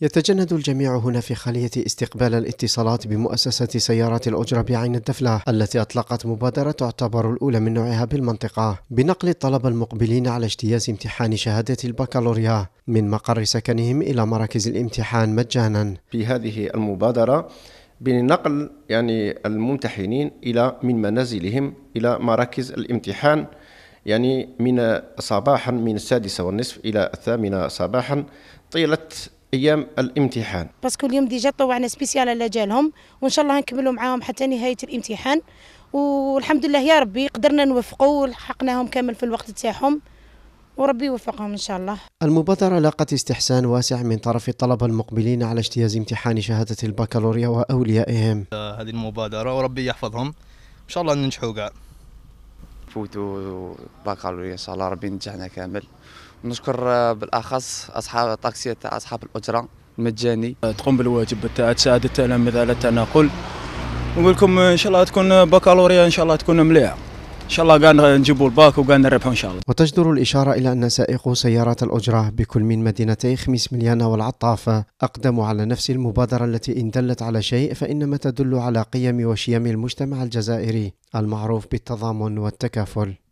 يتجند الجميع هنا في خلية استقبال الاتصالات بمؤسسة سيارات الأجرة بعين الدفلة التي أطلقت مبادرة تعتبر الأولى من نوعها بالمنطقة بنقل الطلبة المقبلين على اجتياز امتحان شهادة البكالوريا من مقر سكنهم إلى مراكز الامتحان مجانا في هذه المبادرة بنقل يعني الممتحنين إلى من منازلهم إلى مراكز الامتحان يعني من صباحا من السادسة والنصف إلى الثامنة صباحا طيلة ايام الامتحان باسكو اليوم ديجا طوعنا سبيسيال على جالهم وان شاء الله نكملوا معاهم حتى نهايه الامتحان والحمد لله يا ربي قدرنا نوفقوا ولحقناهم كامل في الوقت تاعهم وربي يوفقهم ان شاء الله. المبادره لاقت استحسان واسع من طرف الطلبه المقبلين على اجتياز امتحان شهاده البكالوريا واوليائهم. آه، هذه المبادره وربي يحفظهم ان شاء الله ننجحوا كاع. نفوتوا البكالوريا ان شاء الله ربي ينجحنا كامل نشكر بالاخص اصحاب الطاكسي تاع اصحاب الاجره المجاني تقوم بالواجب تاع تساعد التلاميذ على التنقل نقول لكم ان شاء الله تكون بكالوريا ان شاء الله تكون مليحه ان شاء الله قاعد نجيبوا الباك وقاعد نربحوا ان شاء الله. وتجدر الاشاره الى ان سائقو سيارات الاجره بكل من مدينتي خميس مليانه والعطافه اقدموا على نفس المبادره التي ان دلت على شيء فانما تدل على قيم وشيم المجتمع الجزائري المعروف بالتضامن والتكافل.